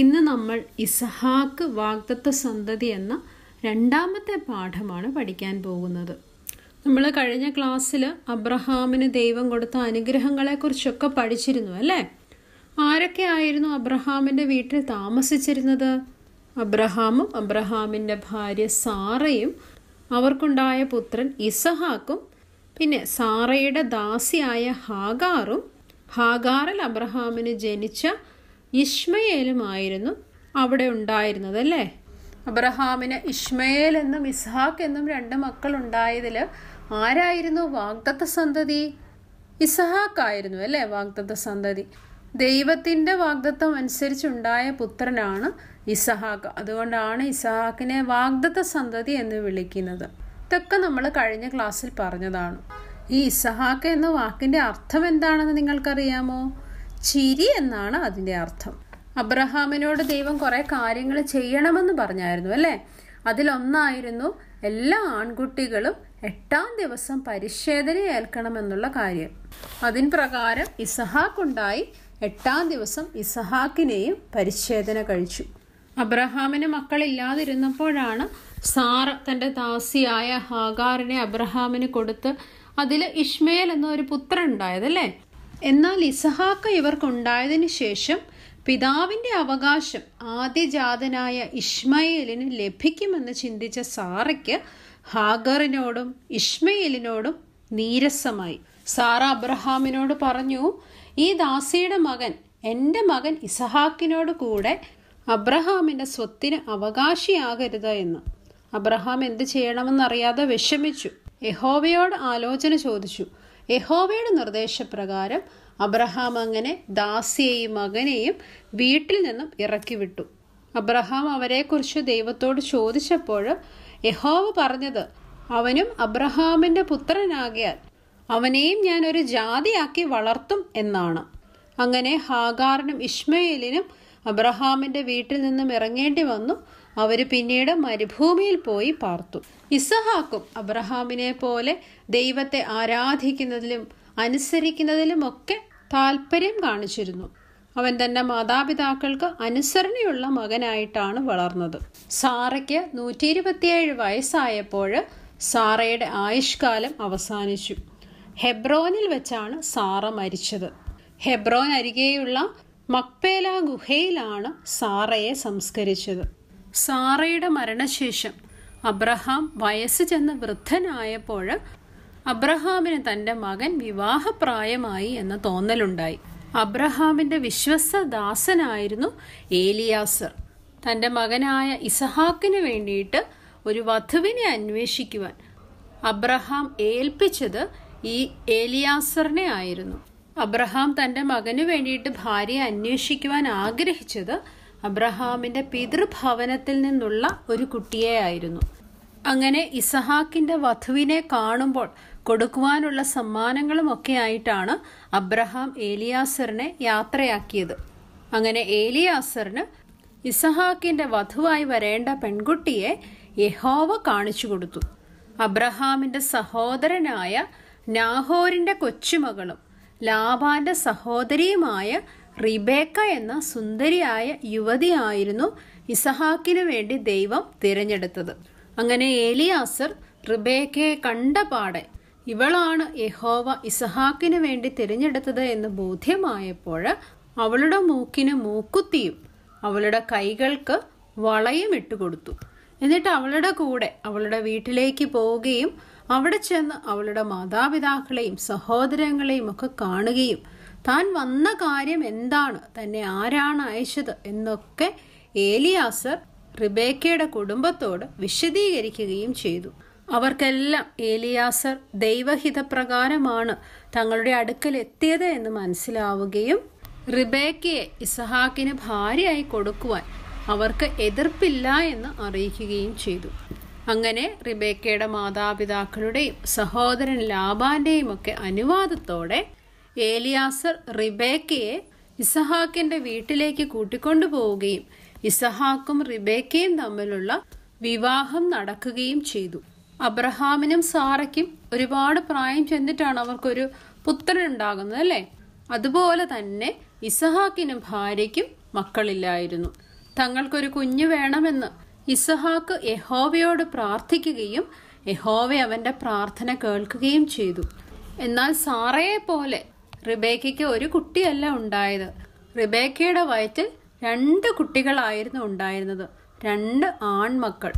ഇന്ന് നമ്മൾ ഇസഹാക്ക് വാഗ്ദത്ത സന്തതി എന്ന രണ്ടാമത്തെ പാഠമാണ് പഠിക്കാൻ പോകുന്നത് നമ്മൾ കഴിഞ്ഞ ക്ലാസ്സിൽ അബ്രഹാമിന് ദൈവം കൊടുത്ത അനുഗ്രഹങ്ങളെക്കുറിച്ചൊക്കെ പഠിച്ചിരുന്നു അല്ലേ ആരൊക്കെ ആയിരുന്നു അബ്രഹാമിൻ്റെ വീട്ടിൽ താമസിച്ചിരുന്നത് അബ്രഹാമും അബ്രഹാമിൻ്റെ ഭാര്യ സാറയും അവർക്കുണ്ടായ പുത്രൻ ഇസഹാക്കും പിന്നെ സാറയുടെ ദാസിയായ ഹാഗാറും ഹാഗാറിൽ അബ്രഹാമിന് ജനിച്ച ഇഷ്മയേലുമായിരുന്നു അവിടെ ഉണ്ടായിരുന്നത് അല്ലേ അബ്രഹാമിന് ഇഷ്മയേൽ എന്നും ഇസ്ഹാഖ് എന്നും രണ്ട് മക്കൾ ഉണ്ടായതിൽ ആരായിരുന്നു വാഗ്ദത്ത സന്തതി ഇസ്ഹാഖ് ആയിരുന്നു അല്ലേ വാഗ്ദത്ത സന്തതി ദൈവത്തിൻ്റെ വാഗ്ദത്വം അനുസരിച്ചുണ്ടായ പുത്രനാണ് ഇസഹാക്ക് അതുകൊണ്ടാണ് ഇസഹാക്കിനെ വാഗ്ദത്ത സന്തതി എന്ന് വിളിക്കുന്നത് ഇതൊക്കെ നമ്മൾ കഴിഞ്ഞ ക്ലാസ്സിൽ പറഞ്ഞതാണ് ഈ ഇസഹാക്ക് എന്ന വാക്കിൻ്റെ അർത്ഥം എന്താണെന്ന് നിങ്ങൾക്കറിയാമോ ചിരി എന്നാണ് അതിൻ്റെ അർത്ഥം അബ്രഹാമിനോട് ദൈവം കുറേ കാര്യങ്ങൾ ചെയ്യണമെന്ന് പറഞ്ഞായിരുന്നു അല്ലേ അതിലൊന്നായിരുന്നു എല്ലാ ആൺകുട്ടികളും എട്ടാം ദിവസം പരിശേധന ഏൽക്കണമെന്നുള്ള കാര്യം അതിൻ പ്രകാരം ഇസഹാക്കുണ്ടായി എട്ടാം ദിവസം ഇസഹാക്കിനെയും പരിശേധന കഴിച്ചു അബ്രഹാമിന് മക്കളില്ലാതിരുന്നപ്പോഴാണ് സാറ തൻ്റെ ദാസിയായ ഹാഗാറിനെ അബ്രഹാമിന് കൊടുത്ത് അതിൽ ഇഷ്മേൽ എന്നൊരു പുത്രൻ ഉണ്ടായതല്ലേ എന്നാൽ ഇസഹാക്ക ഇവർക്കുണ്ടായതിന് ശേഷം പിതാവിൻ്റെ അവകാശം ആദ്യജാതനായ ഇഷ്മയേലിന് ലഭിക്കുമെന്ന് ചിന്തിച്ച സാറയ്ക്ക് ഹാഗറിനോടും ഇഷ്മയേലിനോടും നീരസമായി സാറ അബ്രഹാമിനോട് പറഞ്ഞു ഈ ദാസിയുടെ മകൻ എൻ്റെ മകൻ ഇസഹാക്കിനോട് കൂടെ അബ്രഹാമിൻ്റെ സ്വത്തിന് അവകാശിയാകരുത് എന്ന് അബ്രഹാം എന്ത് ചെയ്യണമെന്നറിയാതെ വിഷമിച്ചു യഹോവയോട് ആലോചന ചോദിച്ചു യഹോവയുടെ നിർദ്ദേശപ്രകാരം അബ്രഹാം അങ്ങനെ ദാസിയെയും മകനെയും വീട്ടിൽ നിന്നും ഇറക്കിവിട്ടു അബ്രഹാം അവരെക്കുറിച്ച് ദൈവത്തോട് ചോദിച്ചപ്പോൾ യഹോവ പറഞ്ഞത് അവനും അബ്രഹാമിൻ്റെ പുത്രനാകിയാൽ അവനെയും ഞാൻ ഒരു ജാതിയാക്കി വളർത്തും എന്നാണ് അങ്ങനെ ഹാഗാറിനും ഇഷ്മയേലിനും അബ്രഹാമിൻ്റെ വീട്ടിൽ നിന്നും ഇറങ്ങേണ്ടി വന്നു അവർ പിന്നീട് മരുഭൂമിയിൽ പോയി പാർത്തു ഇസഹാക്കും അബ്രഹാമിനെ പോലെ ദൈവത്തെ ആരാധിക്കുന്നതിലും അനുസരിക്കുന്നതിലും ഒക്കെ താല്പര്യം കാണിച്ചിരുന്നു അവൻ തന്റെ മാതാപിതാക്കൾക്ക് അനുസരണയുള്ള മകനായിട്ടാണ് വളർന്നത് സാറയ്ക്ക് നൂറ്റി ഇരുപത്തിയേഴ് വയസ്സായപ്പോൾ സാറയുടെ ആയുഷ്കാലം അവസാനിച്ചു ഹെബ്രോനിൽ വെച്ചാണ് സാറ മരിച്ചത് ഹെബ്രോൻ അരികെയുള്ള മക്പേല ഗുഹയിലാണ് സാറയെ സംസ്കരിച്ചത് സാറയുടെ മരണശേഷം അബ്രഹാം വയസ്സ് ചെന്ന് വൃദ്ധനായപ്പോൾ അബ്രഹാമിന് തൻ്റെ മകൻ വിവാഹപ്രായമായി എന്ന തോന്നലുണ്ടായി അബ്രഹാമിൻ്റെ വിശ്വസ്ത ദാസനായിരുന്നു ഏലിയാസർ തൻ്റെ മകനായ ഇസഹാക്കിന് വേണ്ടിയിട്ട് ഒരു വധുവിനെ അന്വേഷിക്കുവാൻ അബ്രഹാം ഏൽപ്പിച്ചത് ഈ ഏലിയാസറിനെ ആയിരുന്നു അബ്രഹാം തൻ്റെ മകന് വേണ്ടിയിട്ട് ഭാര്യയെ അന്വേഷിക്കുവാൻ ആഗ്രഹിച്ചത് അബ്രഹാമിൻ്റെ പിതൃഭവനത്തിൽ നിന്നുള്ള ഒരു കുട്ടിയെ ആയിരുന്നു അങ്ങനെ ഇസഹാക്കിൻ്റെ വധുവിനെ കാണുമ്പോൾ കൊടുക്കുവാനുള്ള ഒക്കെ ആയിട്ടാണ് അബ്രഹാം ഏലിയാസറിനെ യാത്രയാക്കിയത് അങ്ങനെ ഏലിയാസറിന് ഇസഹാക്കിൻ്റെ വധുവായി വരേണ്ട പെൺകുട്ടിയെ യഹോവ കാണിച്ചു കൊടുത്തു അബ്രഹാമിൻ്റെ സഹോദരനായ നാഹോരിൻ്റെ കൊച്ചുമകളും ലാബാന്റെ സഹോദരിയുമായ റിബേക്ക എന്ന സുന്ദരിയായ യുവതിയായിരുന്നു ഇസഹാക്കിനു വേണ്ടി ദൈവം തിരഞ്ഞെടുത്തത് അങ്ങനെ ഏലിയാസർ റിബേക്കയെ കണ്ട പാടെ ഇവളാണ് യഹോവ ഇസഹാക്കിനു വേണ്ടി തിരഞ്ഞെടുത്തത് എന്ന് ബോധ്യമായപ്പോൾ അവളുടെ മൂക്കിന് മൂക്കുത്തിയും അവളുടെ കൈകൾക്ക് വളയും ഇട്ടുകൊടുത്തു എന്നിട്ട് അവളുടെ കൂടെ അവളുടെ വീട്ടിലേക്ക് പോവുകയും അവിടെ ചെന്ന് അവളുടെ മാതാപിതാക്കളെയും സഹോദരങ്ങളെയും ഒക്കെ കാണുകയും താൻ വന്ന കാര്യം എന്താണ് തന്നെ ആരാണ് അയച്ചത് എന്നൊക്കെ ഏലിയാസർ റിബേക്കയുടെ കുടുംബത്തോട് വിശദീകരിക്കുകയും ചെയ്തു അവർക്കെല്ലാം ഏലിയാസർ ദൈവഹിതപ്രകാരമാണ് തങ്ങളുടെ അടുക്കൽ എത്തിയത് എന്ന് മനസ്സിലാവുകയും റിബേക്കയെ ഇസഹാക്കിന് ഭാര്യയായി കൊടുക്കുവാൻ അവർക്ക് എതിർപ്പില്ല എന്ന് അറിയിക്കുകയും ചെയ്തു അങ്ങനെ റിബേക്കയുടെ മാതാപിതാക്കളുടെയും സഹോദരൻ ലാബാന്റെയും ഒക്കെ അനുവാദത്തോടെ ഏലിയാസർ റിബേക്കയെ ഇസഹാക്കിന്റെ വീട്ടിലേക്ക് കൂട്ടിക്കൊണ്ടുപോവുകയും ഇസഹാക്കും റിബേക്കയും തമ്മിലുള്ള വിവാഹം നടക്കുകയും ചെയ്തു അബ്രഹാമിനും സാറയ്ക്കും ഒരുപാട് പ്രായം ചെന്നിട്ടാണ് അവർക്കൊരു പുത്രൻ ഉണ്ടാകുന്നത് അല്ലേ അതുപോലെ തന്നെ ഇസഹാക്കിനും ഭാര്യയ്ക്കും മക്കളില്ലായിരുന്നു തങ്ങൾക്കൊരു കുഞ്ഞ് വേണമെന്ന് ഇസഹാക്ക് യഹോവയോട് പ്രാർത്ഥിക്കുകയും യഹോവ അവന്റെ പ്രാർത്ഥന കേൾക്കുകയും ചെയ്തു എന്നാൽ സാറയെ പോലെ റിബേക്കയ്ക്ക് ഒരു കുട്ടിയല്ല ഉണ്ടായത് റിബേക്കയുടെ വയറ്റിൽ രണ്ട് കുട്ടികളായിരുന്നു ഉണ്ടായിരുന്നത് രണ്ട് ആൺമക്കൾ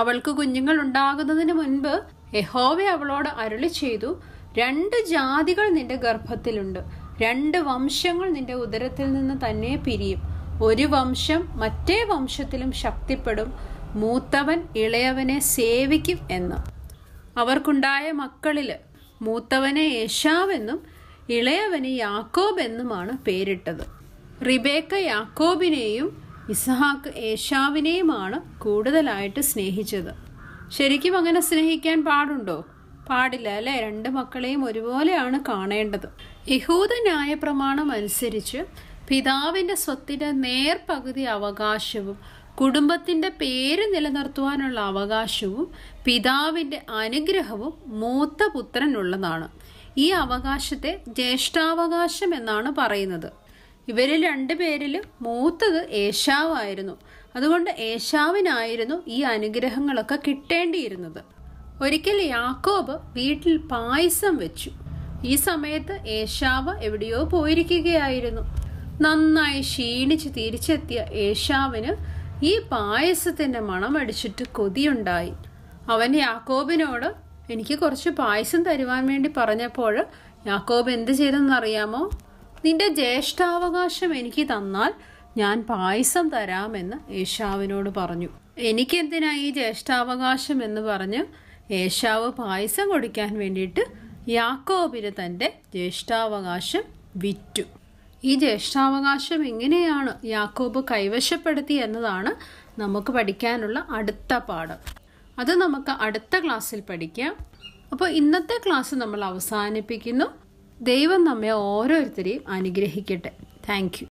അവൾക്ക് കുഞ്ഞുങ്ങൾ ഉണ്ടാകുന്നതിന് മുൻപ് യഹോവെ അവളോട് അരുളി ചെയ്തു രണ്ട് ജാതികൾ നിന്റെ ഗർഭത്തിലുണ്ട് രണ്ട് വംശങ്ങൾ നിന്റെ ഉദരത്തിൽ നിന്ന് തന്നെ പിരിയും ഒരു വംശം മറ്റേ വംശത്തിലും ശക്തിപ്പെടും മൂത്തവൻ ഇളയവനെ സേവിക്കും എന്ന് അവർക്കുണ്ടായ മക്കളിൽ മൂത്തവനെ യേശാവെന്നും ഇളയവന് യാക്കോബ് എന്നുമാണ് പേരിട്ടത് റിബേക്ക യാക്കോബിനെയും ഇസഹാക്ക് ഏഷാവിനെയുമാണ് കൂടുതലായിട്ട് സ്നേഹിച്ചത് ശരിക്കും അങ്ങനെ സ്നേഹിക്കാൻ പാടുണ്ടോ പാടില്ല അല്ലെ രണ്ട് മക്കളെയും ഒരുപോലെയാണ് കാണേണ്ടത് യഹൂദ ന്യായ പ്രമാണം അനുസരിച്ച് പിതാവിൻ്റെ സ്വത്തിൻ്റെ നേർപകുതി അവകാശവും കുടുംബത്തിൻ്റെ പേര് നിലനിർത്തുവാനുള്ള അവകാശവും പിതാവിൻ്റെ അനുഗ്രഹവും മൂത്ത പുത്രനുള്ളതാണ് ഈ അവകാശത്തെ ജ്യേഷ്ഠാവകാശം എന്നാണ് പറയുന്നത് ഇവരിൽ രണ്ടുപേരിൽ മൂത്തത് ഏശാവായിരുന്നു അതുകൊണ്ട് ഏഷാവിനായിരുന്നു ഈ അനുഗ്രഹങ്ങളൊക്കെ കിട്ടേണ്ടിയിരുന്നത് ഒരിക്കൽ യാക്കോബ് വീട്ടിൽ പായസം വെച്ചു ഈ സമയത്ത് ഏഷാവ് എവിടെയോ പോയിരിക്കുകയായിരുന്നു നന്നായി ക്ഷീണിച്ച് തിരിച്ചെത്തിയ ഏഷാവിന് ഈ പായസത്തിന്റെ മണം അടിച്ചിട്ട് കൊതിയുണ്ടായി അവൻ യാക്കോബിനോട് എനിക്ക് കുറച്ച് പായസം തരുവാൻ വേണ്ടി പറഞ്ഞപ്പോൾ യാക്കോബ് എന്ത് ചെയ്തെന്നറിയാമോ നിന്റെ ജ്യേഷ്ഠാവകാശം എനിക്ക് തന്നാൽ ഞാൻ പായസം തരാമെന്ന് ഏഷാവിനോട് പറഞ്ഞു എനിക്കെന്തിനാ ഈ ജ്യേഷ്ഠാവകാശം എന്ന് പറഞ്ഞ് ഏഷാവ് പായസം കൊടുക്കാൻ വേണ്ടിയിട്ട് യാക്കോബിന് തൻ്റെ ജ്യേഷ്ഠാവകാശം വിറ്റു ഈ ജ്യേഷ്ഠാവകാശം എങ്ങനെയാണ് യാക്കോബ് കൈവശപ്പെടുത്തി എന്നതാണ് നമുക്ക് പഠിക്കാനുള്ള അടുത്ത പാഠം അത് നമുക്ക് അടുത്ത ക്ലാസ്സിൽ പഠിക്കാം അപ്പോൾ ഇന്നത്തെ ക്ലാസ് നമ്മൾ അവസാനിപ്പിക്കുന്നു ദൈവം നമ്മെ ഓരോരുത്തരെയും അനുഗ്രഹിക്കട്ടെ താങ്ക്